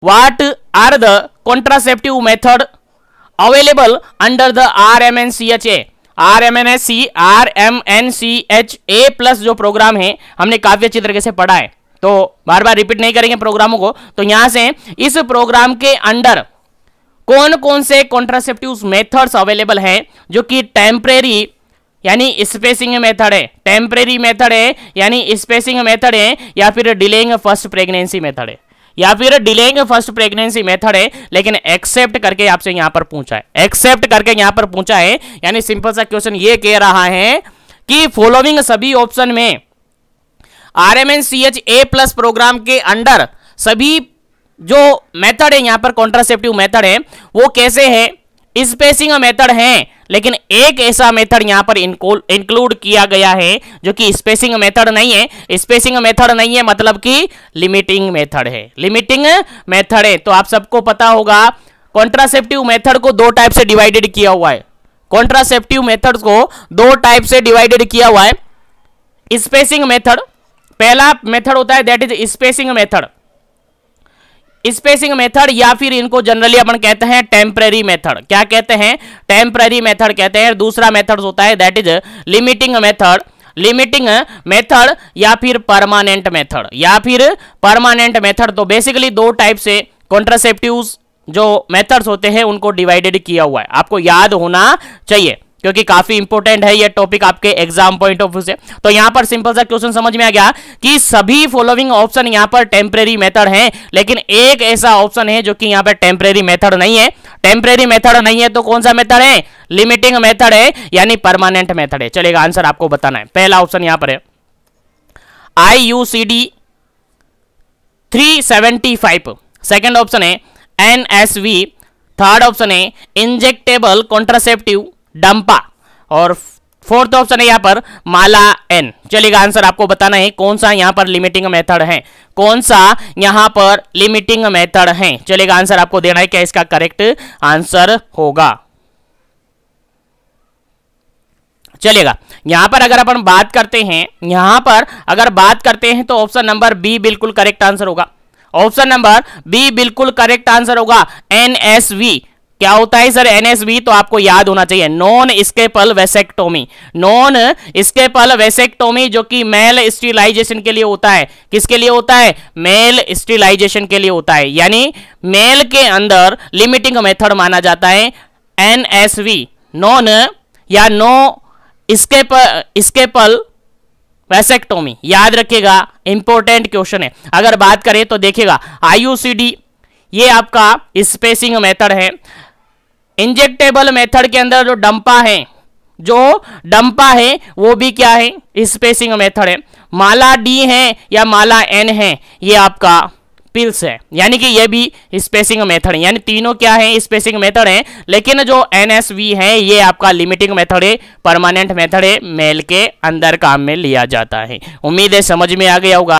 what are the contraceptive method available under the C RMNSC A plus जो प्रोग्राम है हमने अच्छी तरीके से पढ़ा है तो बार बार रिपीट नहीं करेंगे प्रोग्रामों को तो यहां से इस प्रोग्राम के अंडर कौन कौन से कॉन्ट्रासेप्टिव मेथड्स अवेलेबल हैं जो कि टेम्परेरी यानी स्पेसिंग मेथड है टेम्परेरी मेथड है यानी स्पेसिंग मेथड है या फिर डिलेइंग फर्स्ट प्रेगनेंसी मेथड है या फिर डिलेइंग फर्स्ट प्रेगनेंसी मेथड है लेकिन एक्सेप्ट करके आपसे यहां पर पूछा है एक्सेप्ट करके यहां पर पूछा है यानी सिंपल सा क्वेश्चन ये कह रहा है कि फॉलोइंग सभी ऑप्शन में R M N C H A plus program के अंडर सभी जो मेथड है यहां पर कॉन्ट्रासेप्टिव मेथड है वो कैसे है स्पेसिंग मेथड है लेकिन एक ऐसा मेथड यहां पर इंक्लूड किया गया है जो कि स्पेसिंग मेथड नहीं है स्पेसिंग मेथड नहीं है मतलब कि लिमिटिंग मेथड है लिमिटिंग मेथड है तो आप सबको पता होगा कॉन्ट्रासेप्टिव मेथड को दो टाइप से डिवाइडेड किया हुआ है कॉन्ट्रासेप्टिव मेथड को दो टाइप से डिवाइडेड किया हुआ है स्पेसिंग मेथड पहला मेथड होता है that is spacing method spacing method या फिर इनको जनरली अपन कहते हैं टेम्प्रेरी मेथड क्या कहते हैं टेम्प्रेरी मेथड कहते हैं दूसरा मेथड होता है that is limiting method limiting method या फिर परमानेंट मेथड या फिर परमानेंट मेथड तो बेसिकली दो टाइप से कॉन्ट्रासेप्टिव जो मेथड्स होते हैं उनको डिवाइडेड किया हुआ है आपको याद होना चाहिए क्योंकि काफी इंपोर्टेंट है ये टॉपिक आपके एग्जाम पॉइंट ऑफ व्यू से तो यहां पर सिंपल सा क्वेश्चन समझ में आ गया कि सभी फॉलोइंग ऑप्शन यहां पर टेम्परेरी मेथड है लेकिन एक ऐसा ऑप्शन है जो कि यहां पर टेम्परेरी मेथड नहीं है टेम्परेरी मेथड नहीं है तो कौन सा मेथड है लिमिटिंग मेथड है यानी परमानेंट मेथड है चलेगा आंसर आपको बताना है पहला ऑप्शन यहां पर है I U C D three seventy five second option है N S V third option है इंजेक्टेबल कॉन्ट्रासेप्टिव डंपा और फोर्थ ऑप्शन है यहाँ पर माला एन चलेगा आंसर आपको बताना है कौन सा यहाँ पर लिमिटिंग मेथड है कौन सा यहाँ पर लिमिटिंग मेथड है चलेगा आंसर आपको देना है क्या इसका करेक्ट आंसर होगा चलेगा यहां पर अगर अपन बात करते हैं यहां पर अगर बात करते हैं तो ऑप्शन नंबर बी बिल्कुल करेक्ट आंसर होगा ऑप्शन नंबर बी बिल्कुल करेक्ट आंसर होगा एन एस वी क्या होता है सर एनएसबी तो आपको याद होना चाहिए non scalpel vasectomy non scalpel vasectomy जो कि मेल स्टिलाइजेशन के लिए होता है किसके लिए होता है मेल स्टिलाइजेशन के लिए होता है यानी मेल के अंदर लिमिटिंग मेथड माना जाता है एनएसवी नॉन या नो स्केप स्केपल वेसेक्टोमी याद रखिएगा इंपॉर्टेंट क्वेश्चन है अगर बात करें तो देखिएगा आईयूसीडी ये आपका स्पेसिंग मेथड है इंजेक्टेबल मेथड के अंदर जो डंपा है जो डंपा है वो भी क्या है स्पेसिंग मेथड है माला डी है या माला एन है ये आपका पिल्स है यानी कि ये भी स्पेसिंग मेथड है यानी तीनों क्या है स्पेसिंग मेथड है लेकिन जो एन एस वी है ये आपका लिमिटिंग मेथड है परमानेंट मेथड है मेल के अंदर काम में लिया जाता है उम्मीद है समझ में आ गया होगा